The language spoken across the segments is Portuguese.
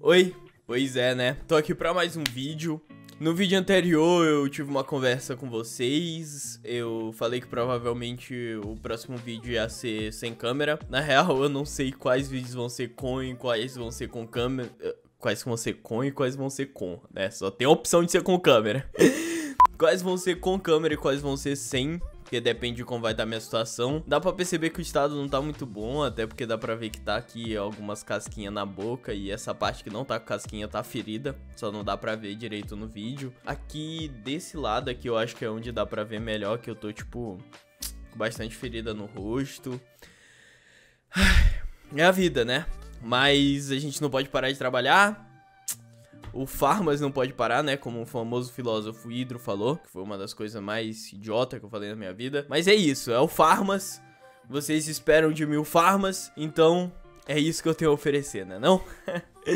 Oi, pois é, né? Tô aqui pra mais um vídeo. No vídeo anterior eu tive uma conversa com vocês, eu falei que provavelmente o próximo vídeo ia ser sem câmera. Na real, eu não sei quais vídeos vão ser com e quais vão ser com câmera... Eh, quais vão ser com e quais vão ser com, né? Só tem a opção de ser com câmera. quais vão ser com câmera e quais vão ser sem porque depende de como vai dar tá minha situação. Dá pra perceber que o estado não tá muito bom, até porque dá pra ver que tá aqui algumas casquinhas na boca e essa parte que não tá com casquinha tá ferida, só não dá pra ver direito no vídeo. Aqui desse lado aqui eu acho que é onde dá pra ver melhor que eu tô, tipo, com bastante ferida no rosto. É a vida, né? Mas a gente não pode parar de trabalhar, o Farmas não pode parar, né? Como o famoso filósofo Hidro falou, que foi uma das coisas mais idiota que eu falei na minha vida. Mas é isso, é o Farmas. Vocês esperam de mil Farmas, então é isso que eu tenho a oferecer, né? Não?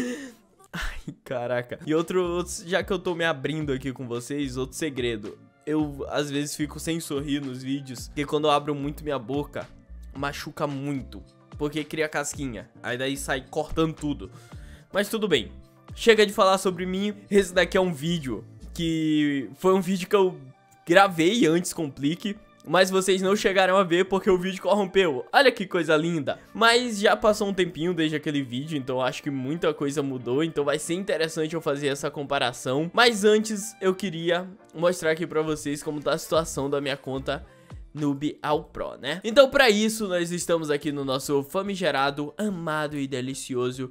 Ai, caraca. E outro, outro, já que eu tô me abrindo aqui com vocês, outro segredo. Eu às vezes fico sem sorrir nos vídeos, porque quando eu abro muito minha boca, machuca muito, porque cria casquinha. Aí daí sai cortando tudo. Mas tudo bem, chega de falar sobre mim. Esse daqui é um vídeo que foi um vídeo que eu gravei antes com o Mas vocês não chegaram a ver porque o vídeo corrompeu. Olha que coisa linda. Mas já passou um tempinho desde aquele vídeo, então acho que muita coisa mudou. Então vai ser interessante eu fazer essa comparação. Mas antes, eu queria mostrar aqui pra vocês como tá a situação da minha conta Noob ao Pro, né? Então pra isso, nós estamos aqui no nosso famigerado, amado e delicioso...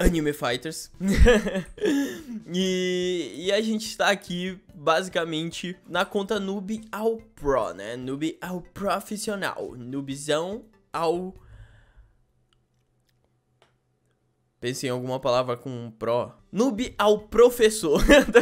Anime Fighters. e, e, a gente está aqui basicamente na conta noob ao pro, né? Noob ao profissional. Noobzão ao. Pensei em alguma palavra com pro. Noob ao professor, tá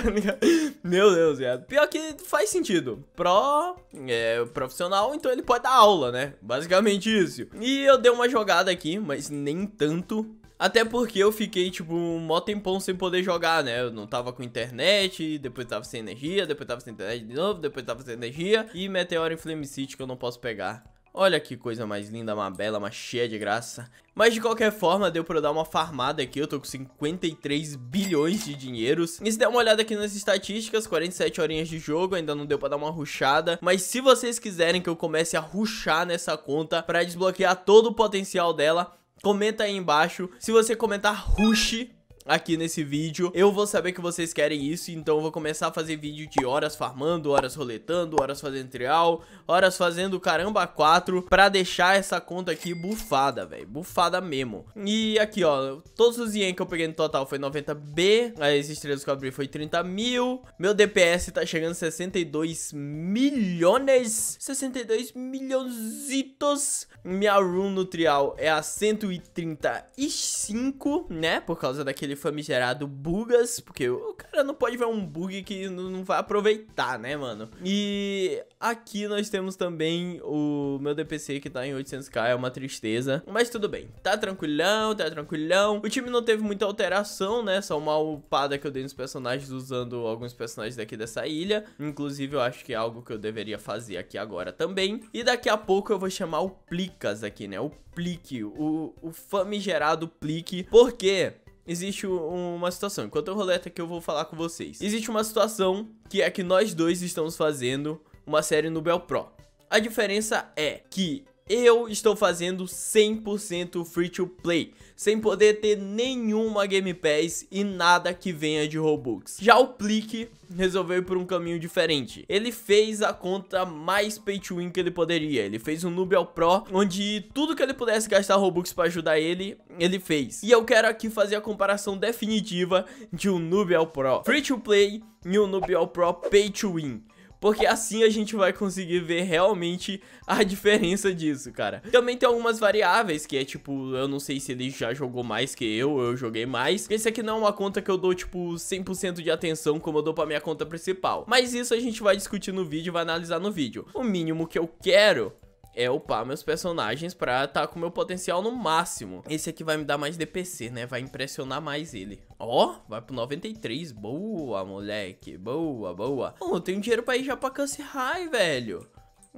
Meu Deus, viado. É. Pior que faz sentido. Pro é profissional, então ele pode dar aula, né? Basicamente isso. E eu dei uma jogada aqui, mas nem tanto. Até porque eu fiquei, tipo, um mó tempão sem poder jogar, né? Eu não tava com internet, depois tava sem energia, depois tava sem internet de novo, depois tava sem energia. E Meteoro em Flame City que eu não posso pegar. Olha que coisa mais linda, uma bela, uma cheia de graça. Mas de qualquer forma, deu pra eu dar uma farmada aqui, eu tô com 53 bilhões de dinheiros. E se der uma olhada aqui nas estatísticas, 47 horinhas de jogo, ainda não deu pra dar uma ruxada. Mas se vocês quiserem que eu comece a ruxar nessa conta pra desbloquear todo o potencial dela, Comenta aí embaixo. Se você comentar Rush, aqui nesse vídeo. Eu vou saber que vocês querem isso, então eu vou começar a fazer vídeo de horas farmando, horas roletando, horas fazendo trial, horas fazendo caramba 4 pra deixar essa conta aqui bufada, velho. Bufada mesmo. E aqui, ó, todos os ien que eu peguei no total foi 90B, as estrelas que eu abri foi 30 mil, meu DPS tá chegando 62 milhões, 62 milhõesitos. Minha run no trial é a 135, né, por causa daquele aquele famigerado bugas, porque o cara não pode ver um bug que não vai aproveitar, né, mano? E aqui nós temos também o meu DPC que tá em 800k, é uma tristeza, mas tudo bem, tá tranquilão, tá tranquilão. O time não teve muita alteração, né, só uma upada que eu dei nos personagens usando alguns personagens daqui dessa ilha, inclusive eu acho que é algo que eu deveria fazer aqui agora também. E daqui a pouco eu vou chamar o Plicas aqui, né, o Plique, o, o famigerado Plique, porque existe uma situação. Enquanto eu roleta aqui, eu vou falar com vocês. Existe uma situação que é que nós dois estamos fazendo uma série no Bell Pro. A diferença é que eu estou fazendo 100% free to play, sem poder ter nenhuma Game Pass e nada que venha de Robux. Já o Plick resolveu ir por um caminho diferente. Ele fez a conta mais pay to win que ele poderia. Ele fez um Nubel Pro, onde tudo que ele pudesse gastar Robux para ajudar ele, ele fez. E eu quero aqui fazer a comparação definitiva de um Nubel Pro. Free to play e um Nubel Pro pay to win porque assim a gente vai conseguir ver realmente a diferença disso, cara. Também tem algumas variáveis, que é tipo, eu não sei se ele já jogou mais que eu, eu joguei mais. Esse aqui não é uma conta que eu dou, tipo, 100% de atenção como eu dou pra minha conta principal. Mas isso a gente vai discutir no vídeo, vai analisar no vídeo. O mínimo que eu quero é upar meus personagens pra estar tá com meu potencial no máximo. Esse aqui vai me dar mais DPC, né? Vai impressionar mais ele. Ó, oh, vai pro 93. Boa, moleque. Boa, boa. Bom, eu tenho dinheiro pra ir já pra Cancer High, velho.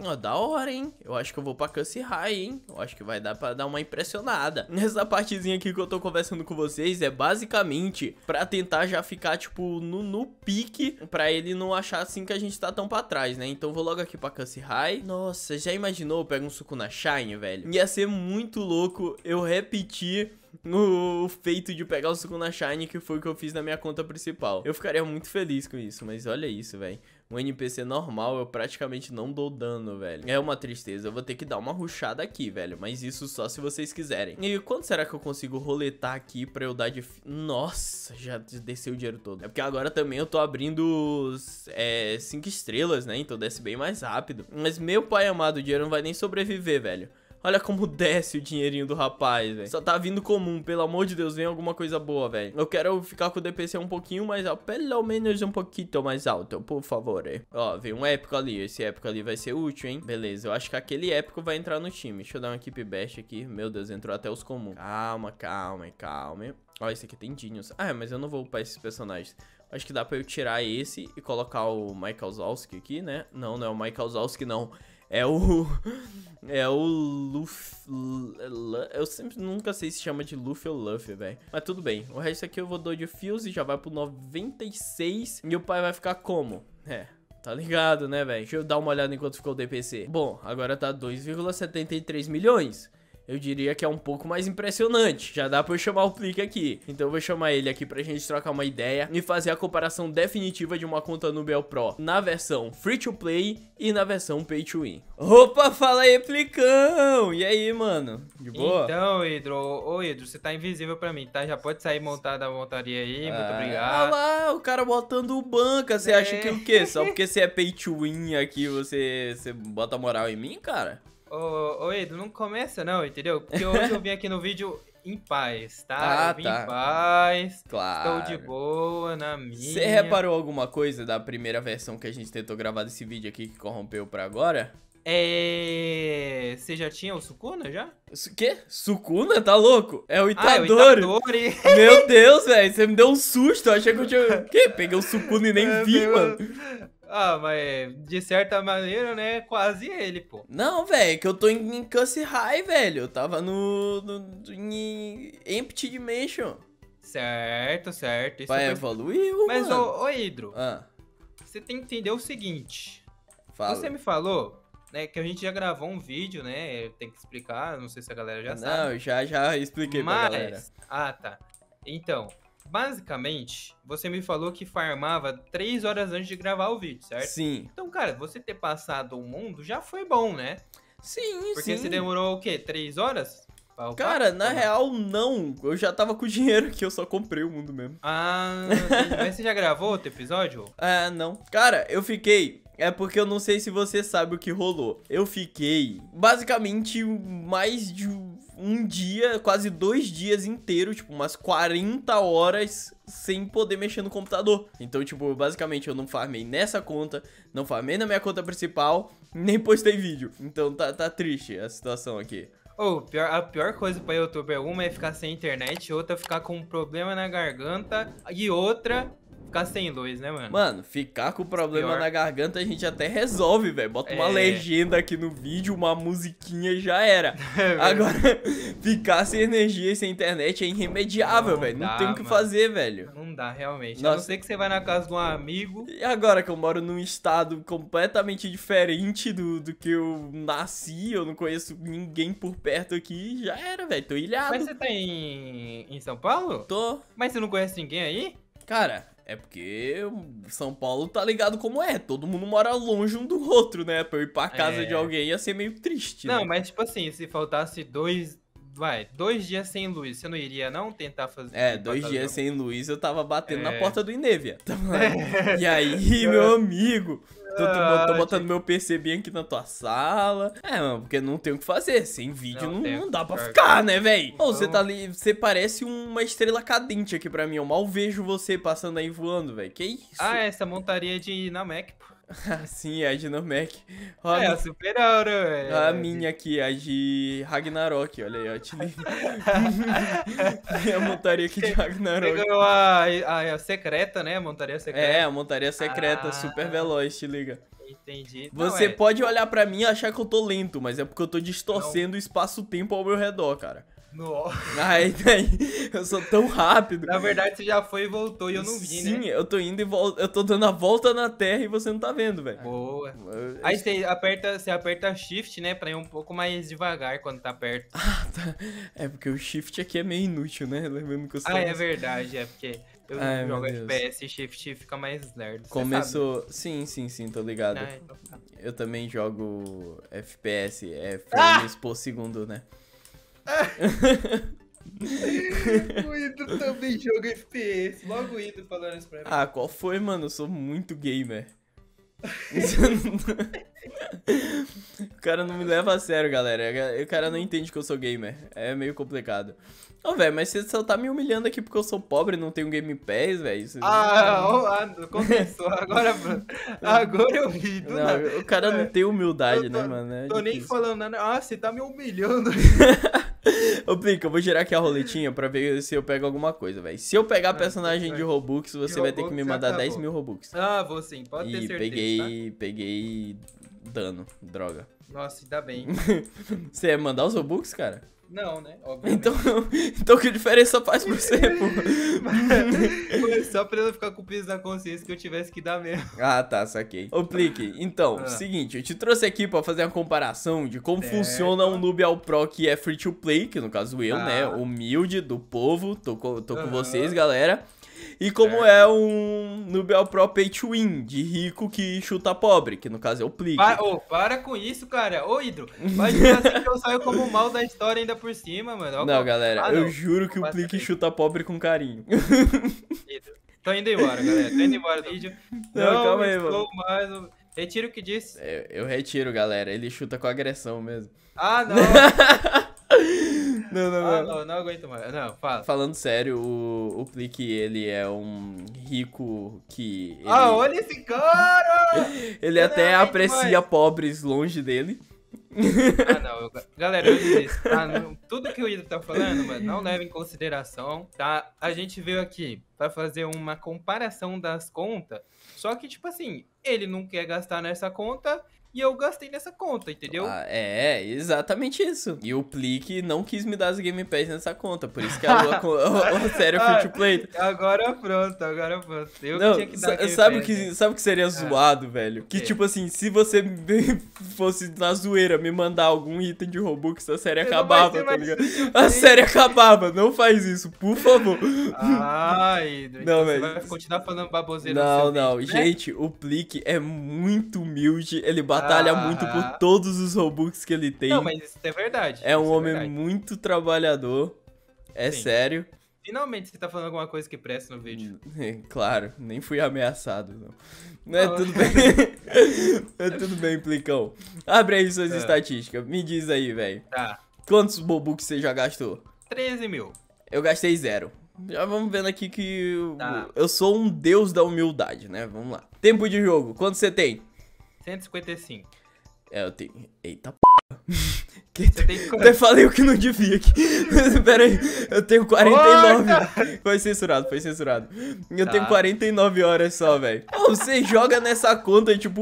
Ó, da hora, hein? Eu acho que eu vou pra Cussie High, hein? Eu acho que vai dar pra dar uma impressionada. Nessa partezinha aqui que eu tô conversando com vocês é basicamente pra tentar já ficar, tipo, no, no pique pra ele não achar assim que a gente tá tão pra trás, né? Então eu vou logo aqui pra Cussie High. Nossa, já imaginou? Pega um suco na Shine, velho. Ia ser muito louco eu repetir no feito de pegar o suco na Shine, que foi o que eu fiz na minha conta principal. Eu ficaria muito feliz com isso, mas olha isso, velho um NPC normal, eu praticamente não dou dano, velho. É uma tristeza, eu vou ter que dar uma ruxada aqui, velho. Mas isso só se vocês quiserem. E quando será que eu consigo roletar aqui pra eu dar de... Nossa, já desceu o dinheiro todo. É porque agora também eu tô abrindo 5 é, estrelas, né? Então desce bem mais rápido. Mas meu pai amado, o dinheiro não vai nem sobreviver, velho. Olha como desce o dinheirinho do rapaz, velho. Só tá vindo comum, pelo amor de Deus, vem alguma coisa boa, velho. Eu quero ficar com o DPC um pouquinho mais alto, pelo menos um pouquinho mais alto, por favor. É. Ó, vem um épico ali, esse épico ali vai ser útil, hein? Beleza, eu acho que aquele épico vai entrar no time. Deixa eu dar uma equipe best aqui. Meu Deus, entrou até os comuns. Calma, calma, calma. Ó, esse aqui tem dinhos. Ah, mas eu não vou upar esses personagens. Acho que dá pra eu tirar esse e colocar o Michael Zalski aqui, né? Não, não é o Michael Zalski, não. É o. É o Luffy. Eu sempre nunca sei se chama de Luffy ou Luffy, velho. Mas tudo bem. O resto aqui eu vou dar de fios e já vai pro 96. E o pai vai ficar como? É. Tá ligado, né, velho? Deixa eu dar uma olhada enquanto ficou o DPC. Bom, agora tá 2,73 milhões eu diria que é um pouco mais impressionante. Já dá pra eu chamar o Plique aqui. Então eu vou chamar ele aqui pra gente trocar uma ideia e fazer a comparação definitiva de uma conta Nubel Pro na versão free to play e na versão pay to win. Opa, fala aí, Plicão! E aí, mano? De boa? Então, Hidro, ô Hidro, você tá invisível pra mim, tá? Já pode sair montada a montaria aí, ah, muito obrigado. Olha lá, o cara botando banca, você é. acha que o quê? Só porque você é pay to win aqui, você, você bota moral em mim, cara? Ô, ô, Edu, não começa não, entendeu? Porque hoje eu vim aqui no vídeo em paz, tá? Ah, eu vim tá. em paz, claro. estou de boa, na minha. Você reparou alguma coisa da primeira versão que a gente tentou gravar desse vídeo aqui que corrompeu pra agora? É. Você já tinha o Sukuna já? Su Quê? Sukuna? Tá louco? É o Itadori. Ah, é o Itadori. Meu Deus, velho. Você me deu um susto. Eu achei que eu tinha. Quê? Peguei o Sukuna e nem é, vi, mano. Ah, mas de certa maneira, né? Quase ele, pô. Não, velho, é que eu tô em, em Cuss High, velho. Eu tava no. no em Empty Dimension. Certo, certo. Isso Vai, evoluir, evoluiu, mas, mano. Mas, ô, ô Hidro, ah. você tem que entender o seguinte. Fala. Você me falou né, que a gente já gravou um vídeo, né? Tem que explicar, não sei se a galera já não, sabe. Não, já, já expliquei mas... pra galera. Ah, tá. Então, Basicamente, você me falou que farmava três horas antes de gravar o vídeo, certo? Sim. Então, cara, você ter passado o mundo já foi bom, né? Sim, Porque sim. Porque você demorou o quê? Três horas? cara, na real, não. Eu já tava com o dinheiro que eu só comprei o mundo mesmo. Ah, mas você já gravou outro episódio? Ah, não. Cara, eu fiquei. É porque eu não sei se você sabe o que rolou. Eu fiquei basicamente mais de um um dia, quase dois dias inteiros tipo, umas 40 horas sem poder mexer no computador. Então, tipo, basicamente eu não farmei nessa conta, não farmei na minha conta principal, nem postei vídeo. Então tá, tá triste a situação aqui. Ou, oh, a pior coisa pra youtuber, uma é ficar sem internet, outra é ficar com um problema na garganta, e outra Ficar sem luz, né, mano? Mano, ficar com o problema Pior. na garganta a gente até resolve, velho. Bota é. uma legenda aqui no vídeo, uma musiquinha e já era. É, Agora, ficar sem energia e sem internet é irremediável, velho. Não, não tem o que mano. fazer, velho. Não dá, realmente. Nossa. A não ser que você vai na casa de um amigo. E agora que eu moro num estado completamente diferente do, do que eu nasci, eu não conheço ninguém por perto aqui, já era, velho. Tô ilhado. Mas você tá em, em São Paulo? Tô. Mas você não conhece ninguém aí? Cara, é porque São Paulo tá ligado como é. Todo mundo mora longe um do outro, né? Pra eu ir pra casa é. de alguém ia ser meio triste. Não, né? mas tipo assim, se faltasse dois. Vai, dois dias sem luz, você não iria não tentar fazer? É, dois dias sem luz eu tava batendo é. na porta do Inevia. Então, é. E aí, meu amigo, Tô, tô ah, botando meu PC bem aqui na tua sala. É, mano, porque não tem o que fazer. Sem vídeo não, não, não dá pra ficar, ficar né, velho? Então... você tá ali, você parece uma estrela cadente aqui pra mim. Eu mal vejo você passando aí voando, velho. Que isso? Ah, essa montaria de Namek, pô. Sim, a de Nomek. é, a super aura, velho. A minha aqui, a de Ragnarok, olha aí, ó. Te é a montaria aqui de Ragnarok. Você ganhou a, a, a, secreta, né? A montaria secreta. É, a montaria secreta, ah, super veloz, te liga. Entendi. Não, Você é... pode olhar para mim e achar que eu tô lento, mas é porque eu tô distorcendo Não. o espaço-tempo ao meu redor, cara. No. Ai, daí, ah, então eu sou tão rápido. Na verdade, você já foi e voltou e eu não vi, Sim, né? Sim, eu tô indo e volto, eu tô dando a volta na Terra e você não tá vendo, velho. Boa. Eu... Aí você aperta, você aperta Shift, né, pra ir um pouco mais devagar quando tá perto. Ah, tá. É porque o Shift aqui é meio inútil, né? Lembrando que eu Ah, é verdade, é porque eu Ai, jogo FPS e Shift fica mais lerdo. Começou. Sim, sim, sim, tô ligado. Ai, ah, então tá. Eu também jogo FPS, é frames ah! por segundo, né? o Ido também joga FPS. Logo o Ido falando isso pra mim. Ah, qual foi, mano? Eu sou muito gamer. o cara não me leva a sério, galera. O cara não entende que eu sou gamer. É meio complicado. Ô, oh, velho, mas você só tá me humilhando aqui porque eu sou pobre e não tenho Game Pass, velho. Ah, não... ah, começou. Agora, agora eu ri. Não, nada. o cara não é, tem humildade, né, tô, né, mano? É tô difícil. nem falando nada. Ah, você tá me humilhando. Ô, Plica, eu vou girar aqui a roletinha pra ver se eu pego alguma coisa, velho. Se eu pegar é, personagem de é. Robux, você de vai ter que me mandar 10 mil Robux. Ah, vou sim, pode e ter certeza. E peguei, tá? peguei dano, droga. Nossa, ainda bem. você ia mandar os Robux, cara? Não, né? Obviamente. Então, então que diferença faz pra você, pô? só pra eu não ficar com peso na consciência que eu tivesse que dar mesmo. Ah, tá, saquei. Ô, Plique, então, ah. seguinte, eu te trouxe aqui pra fazer uma comparação de como certo. funciona um noob ao pro que é free to play, que no caso eu, né, ah. né? Humilde, do povo, tô, tô com vocês, galera. E como é, é um Nubel Pro Pay to Win, de rico que chuta pobre, que no caso é o Plique. Para, oh, para com isso, cara. Ô, Hidro, mas assim que eu saio como mal da história ainda por cima, mano. não, galera, ah, eu não. juro que o Plique bem. chuta pobre com carinho. Hidro. Tô indo embora, galera. Tô indo embora do vídeo. Não, não calma aí, mano. Mais... Retiro o que disse. Eu, eu retiro, galera. Ele chuta com agressão mesmo. Ah, não. Não, não, ah, não. não. aguento mais. Não, fala. Falando sério, o, o Plick, ele é um rico que. Ah, ele... Ah, olha esse cara! ele até aprecia mais. pobres longe dele. ah, não. Galera, eu disse, tá, não, tudo que o Ido tá falando, mano, não leva em consideração, tá? A gente veio aqui para fazer uma comparação das contas, só que, tipo assim, ele não quer gastar nessa conta e eu gastei nessa conta, entendeu? Ah, é, exatamente isso. E o Plick não quis me dar as Game Pass nessa conta, por isso que a Lua foi o sério ah, free to play. Agora pronto, agora pronto. Eu não, tinha que dar sabe Pass, que né? Sabe o que seria ah, zoado, velho? Que é. tipo assim, se você fosse na zoeira me mandar algum item de Robux, a série acabava, tá ligado? A série acabava, não faz isso, por favor. Ai, não, então velho. vai continuar falando baboseira Não, não, vídeo, né? gente, o Plick é muito humilde, ele bate batalha ah. muito por todos os Robux que ele tem. Não, mas isso é verdade. É um é homem é muito trabalhador. É Sim. sério. Finalmente você tá falando alguma coisa que presta no vídeo. Hum, é, claro, nem fui ameaçado, não. não é tudo bem. é tudo bem, Plicão. Abre aí suas ah. estatísticas. Me diz aí, velho. Tá. Quantos Robux você já gastou? 13 mil. Eu gastei zero. Já vamos vendo aqui que tá. eu sou um deus da humildade, né? Vamos lá. Tempo de jogo, quanto você tem? 155. É, eu tenho. Eita p. Que você tem que... Até falei o que não devia aqui. Pera aí, eu tenho 49. Oh, foi censurado, foi censurado. Eu tá. tenho 49 horas só, velho. Você joga nessa conta, tipo,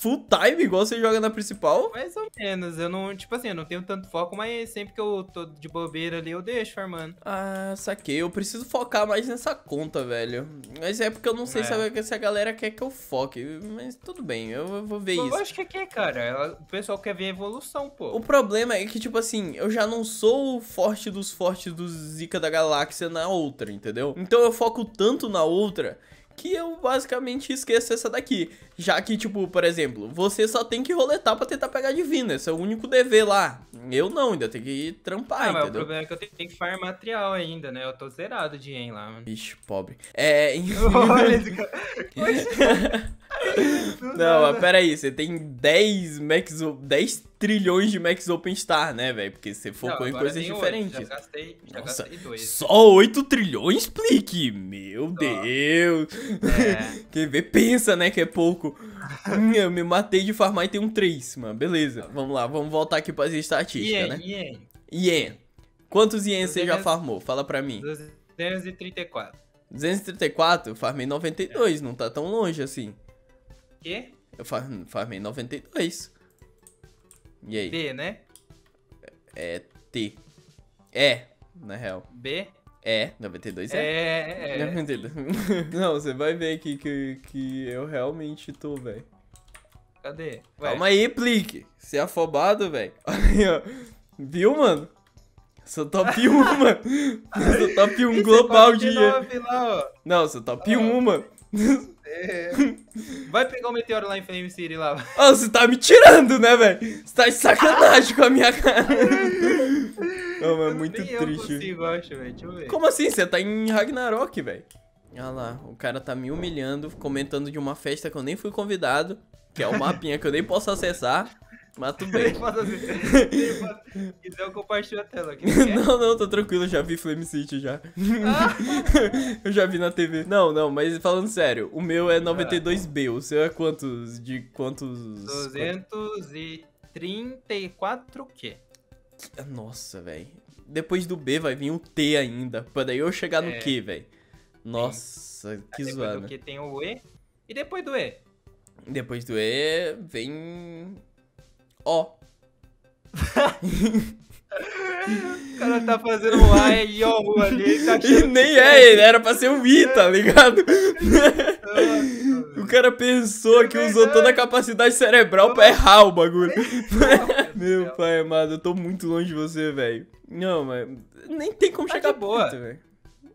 full time, igual você joga na principal? Mais ou menos. Eu não, tipo assim, eu não tenho tanto foco, mas sempre que eu tô de bobeira ali, eu deixo armando. Ah, saquei. Eu preciso focar mais nessa conta, velho. Mas é porque eu não sei é. se, a, se a galera quer que eu foque. Mas tudo bem, eu vou ver eu isso. Eu acho que é, cara. O pessoal quer ver evolução, pô. O problema problema é que, tipo assim, eu já não sou o forte dos fortes do Zika da galáxia na outra, entendeu? Então eu foco tanto na outra que eu basicamente esqueço essa daqui. Já que, tipo, por exemplo, você só tem que roletar pra tentar pegar a divina. Esse é o único dever lá. Eu não, ainda tenho que trampar, ah, entendeu? Mas o problema é que eu tenho que farmar material ainda, né? Eu tô zerado de em lá, mano. Bicho, pobre. É... Olha cara. Não, mas pera aí, você tem 10 Max, 10 trilhões de Max Open Star, né, velho? Porque você focou não, em coisas diferentes. já gastei, já Nossa, gastei dois. Só 8 trilhões, Plique? Meu só. Deus. É. Quem vê, pensa, né, que é pouco. Hum, eu me matei de farmar e tem um 3, mano. Beleza, tá. vamos lá, vamos voltar aqui para as estatísticas, ien, né? Ien. Ien. Quantos ien você já farmou? Fala pra mim. 234. 234? farmei 92, é. não tá tão longe assim quê? Eu farmei 92. E aí? B, né? É T. É, na real. B? É, 92 é. É, é. 92. É. Não, você vai ver aqui que, que eu realmente tô, velho. Cadê? Ué. Calma aí, Plique. Você é afobado, velho. Olha aí, ó. Viu, mano? Sou top 1, mano. Sou top 1 global de. É Não, sou top 1, mano. É. Vai pegar o um meteoro lá em Flame City lá. oh, você tá me tirando, né, velho? Você tá de sacanagem com a minha cara. Não, é muito Nem triste. Eu consigo, acho, Deixa eu ver. Como assim? Você tá em Ragnarok, velho. Olha ah lá, o cara tá me humilhando, comentando de uma festa que eu nem fui convidado, que é o um mapinha que eu nem posso acessar. Mato bem. Ele assim, Quiser, assim. então eu compartilho a tela aqui. É? não, não, tô tranquilo, já vi Flame City já. Ah. eu já vi na TV. Não, não, mas falando sério, o meu é 92B, ah. o seu é quantos? De quantos? 234Q. Nossa, velho. Depois do B vai vir o T ainda. Pra daí eu chegar no é. Q, velho. Nossa, tem. que depois zoada. Depois do Q tem o E. E depois do E? Depois do E vem Ó. o cara tá fazendo um A e O ali. Tá e nem é ele, era pra ser um I, tá ligado? o cara pensou que usou toda a capacidade cerebral pra errar o bagulho. Meu pai amado, eu tô muito longe de você, velho. Não, mas nem tem como tá chegar boa.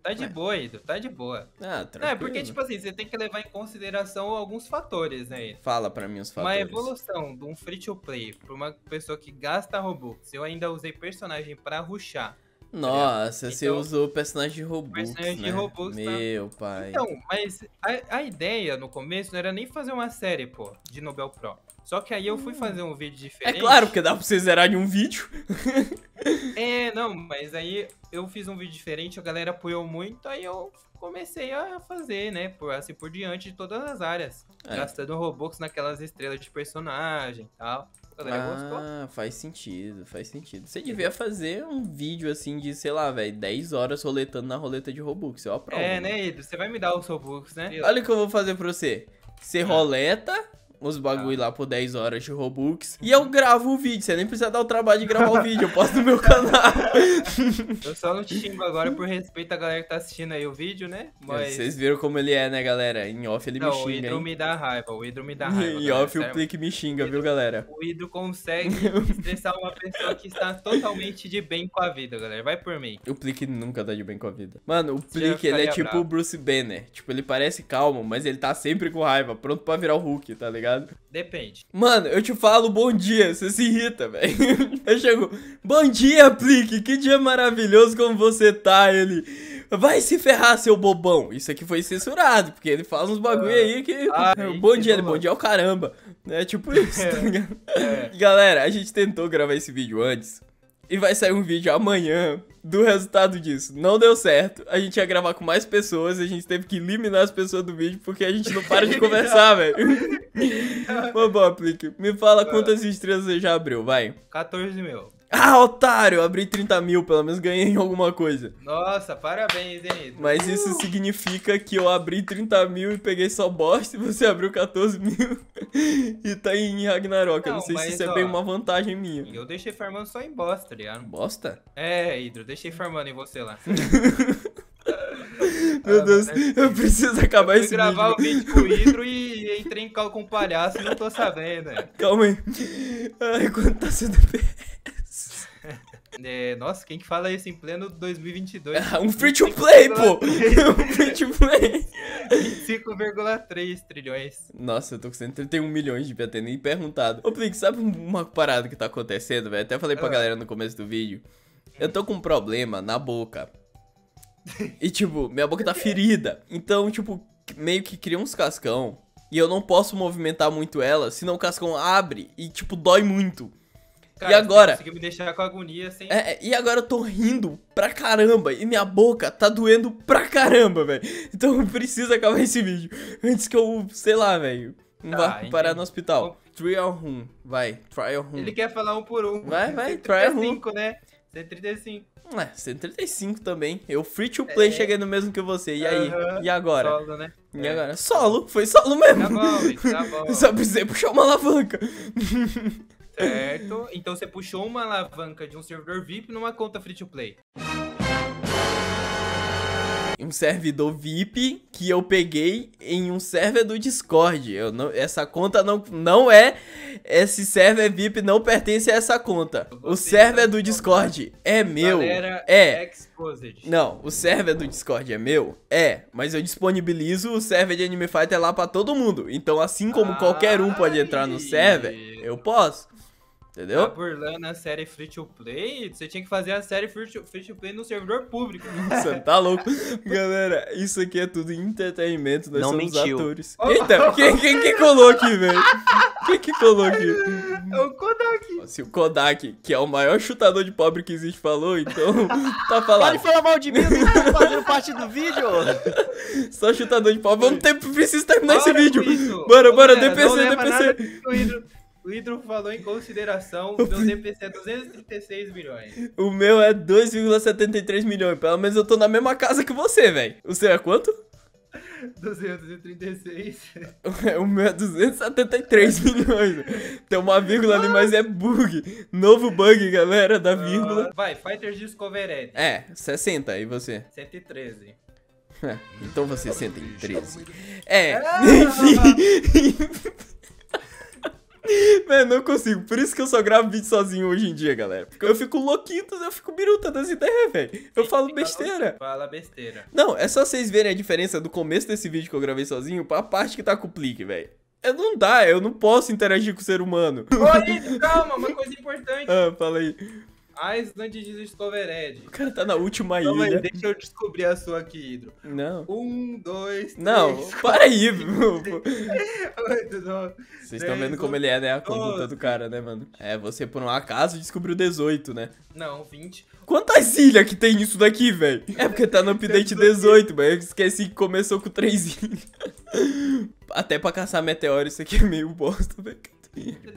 Tá de boa, Ido, tá de boa. Ah, tranquilo. É, porque, tipo assim, você tem que levar em consideração alguns fatores, né, Fala pra mim os fatores. Uma evolução de um free-to-play pra uma pessoa que gasta Robux. Eu ainda usei personagem pra ruxar. Tá Nossa, então, você usou personagem de né? Robux, personagem né? de Robux, Meu tá... pai. Então, mas a, a ideia no começo não era nem fazer uma série, pô, de Nobel Pro. Só que aí eu fui hum. fazer um vídeo é diferente. É claro, porque dá pra você zerar de um vídeo. é, não, mas aí eu fiz um vídeo diferente, a galera apoiou muito, aí eu comecei a fazer, né? Por, assim por diante de todas as áreas. É. Gastando Robux naquelas estrelas de personagem e tal. A galera ah, gostou. faz sentido, faz sentido. Você devia fazer um vídeo assim de, sei lá, velho, 10 horas roletando na roleta de Robux. Eu aprovo. É, né, Ido? Você vai me dar os Robux, né? Olha o que eu vou fazer pra você. Você ah. roleta, os bagulho lá por 10 horas de Robux. E eu gravo o vídeo, você nem precisa dar o trabalho de gravar o vídeo, eu posto no meu canal. eu só não te xingo agora por respeito à galera que tá assistindo aí o vídeo, né? É, mas... Vocês viram como ele é, né, galera? Em off ele não, me xinga. O Hidro hein? me dá raiva, o Hidro me dá raiva. Em off o plick me xinga, Hidro, viu, galera? O Hidro consegue estressar uma pessoa que está totalmente de bem com a vida, galera. Vai por mim. O Plick nunca tá de bem com a vida. Mano, o Plick, ele é bravo. tipo o Bruce Banner. Tipo, ele parece calmo, mas ele tá sempre com raiva, pronto pra virar o Hulk, tá ligado? ligado? Depende. Mano, eu te falo bom dia, você se irrita, velho. Eu chego, bom dia, Plique, que dia maravilhoso como você tá, ele. Vai se ferrar, seu bobão. Isso aqui foi censurado, porque ele fala uns bagulho ah, aí que. Ah, bom dia, ele, bom dia ao caramba. É tipo isso, tá é. ligado? É. Galera, a gente tentou gravar esse vídeo antes. E vai sair um vídeo amanhã do resultado disso. Não deu certo. A gente ia gravar com mais pessoas, a gente teve que eliminar as pessoas do vídeo porque a gente não para de conversar, velho. Ô, aplique. me fala tá. quantas estrelas você já abriu, vai. 14 mil. Ah, otário, abri 30 mil, pelo menos ganhei em alguma coisa. Nossa, parabéns, hein? Mas uh! isso significa que eu abri 30 mil e peguei só bosta e você abriu 14 mil e tá em Ragnarok. Não, eu não sei se isso é ó, é bem uma vantagem minha. Eu deixei farmando só em bosta, tá ligado? Bosta? É, Hidro, deixei farmando em você lá. Meu ah, Deus, é eu assim. preciso acabar eu esse gravar Fui gravar o vídeo com o Hidro e entrei em cal com o palhaço e não tô sabendo. Né? Calma aí. Ai, quanto tá sendo PS? É, nossa, quem que fala isso em pleno 2022? um free to play, pô! um free to play! 5,3 trilhões. Nossa, eu tô com 131 milhões de BT nem perguntado. Ô, Plink, sabe uma parada que tá acontecendo, velho? Até falei pra ah. galera no começo do vídeo. Eu tô com um problema na boca. E, tipo, minha boca tá ferida. Então, tipo, meio que cria uns cascão. E eu não posso movimentar muito ela, senão o cascão abre e, tipo, dói muito. Cara, e agora? Conseguiu me deixar com agonia sem. É, é, e agora eu tô rindo pra caramba. E minha boca tá doendo pra caramba, velho. Então precisa acabar esse vídeo. Antes que eu, sei lá, velho. Não tá, vá parar no hospital. trial room. Vai, trial room. Ele quer falar um por um. Vai, vai, trial room. né? 135. É, 135 também. Eu free to é. play é. cheguei no mesmo que você. E aí? Uhum. E agora? Solo, né? E é. agora? Solo, foi solo mesmo. Tá bom, tá bom. Só precisei puxar uma alavanca. Certo? Então você puxou uma alavanca de um servidor VIP numa conta free to play. Um servidor VIP que eu peguei em um server do Discord. Eu não, essa conta não, não é. Esse server VIP não pertence a essa conta. o server do Discord é meu. É. Não, o server do Discord é meu? É. Mas eu disponibilizo o server de Anime Fighter lá para todo mundo. Então, assim como ah, qualquer um pode entrar no server, eu posso. Entendeu? Tá burlando a série Free to Play, você tinha que fazer a série Free to, free to Play no servidor público. Você tá louco? Galera, isso aqui é tudo entretenimento, nós Não somos mentiu. atores. Oh. Eita, quem, quem que colou aqui, velho? Quem que colou aqui? É o Kodak. Se o Kodak, que é o maior chutador de pobre que existe, falou, então tá falando. Pode falar mal de mim, não fazendo parte do vídeo. Só chutador de pobre. Vamos ter, preciso terminar bora esse vídeo. Bora, bora, DPC, DPC. O Hidro falou em consideração, o meu DPC é 236 milhões. O meu é 2,73 milhões. Pelo menos eu tô na mesma casa que você, velho. O seu é quanto? 236. o meu é 273 milhões. Tem uma vírgula ali, mas é bug. Novo bug, galera, da ah, vírgula. Vai, Fighters Discovered. É, 60. E você? 113. É, então você 113. É, ah! enfim. Mano, não consigo. Por isso que eu só gravo vídeo sozinho hoje em dia, galera. Porque eu fico louquinho, eu fico biruta das ideias, velho. Eu Sim, falo besteira. Fala besteira. Não, é só vocês verem a diferença do começo desse vídeo que eu gravei sozinho pra parte que tá com o clique, velho. Eu é, não dá, eu não posso interagir com o ser humano. Olha, calma, uma coisa importante. ah, fala aí. Island Discovered. O cara tá na última então, ilha. Aí, deixa eu descobrir a sua aqui, Hidro. Não. Um, dois, três. Não, para aí, meu. Vocês estão vendo como ele é, né? A conduta do cara, né, mano? É, você por um acaso descobriu 18, né? Não, 20. Quantas ilhas que tem isso daqui, velho? É porque tá no update 18, mas eu esqueci que começou com 3 ilhas. Até pra caçar meteoro isso aqui é meio bosta, velho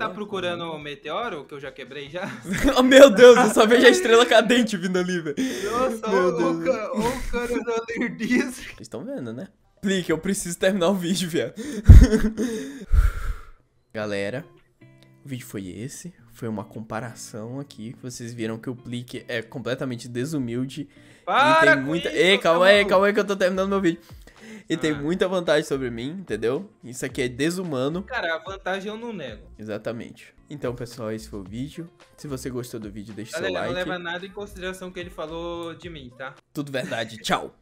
tá uhum. procurando o meteoro, que eu já quebrei já? oh, meu Deus, eu só vejo a estrela cadente vindo ali, velho. Nossa, o, cara da Lerdiz. Vocês estão vendo, né? Clique, eu preciso terminar o vídeo, velho. Galera, o vídeo foi esse. Foi uma comparação aqui. Vocês viram que o Plick é completamente desumilde. Para e tem muita. Ei, calma aí, calma aí que eu tô terminando meu vídeo. Ele ah. tem muita vantagem sobre mim, entendeu? Isso aqui é desumano. Cara, a vantagem eu não nego. Exatamente. Então, pessoal, esse foi o vídeo. Se você gostou do vídeo, deixa Galera, seu like. Não leva nada em consideração que ele falou de mim, tá? Tudo verdade. Tchau.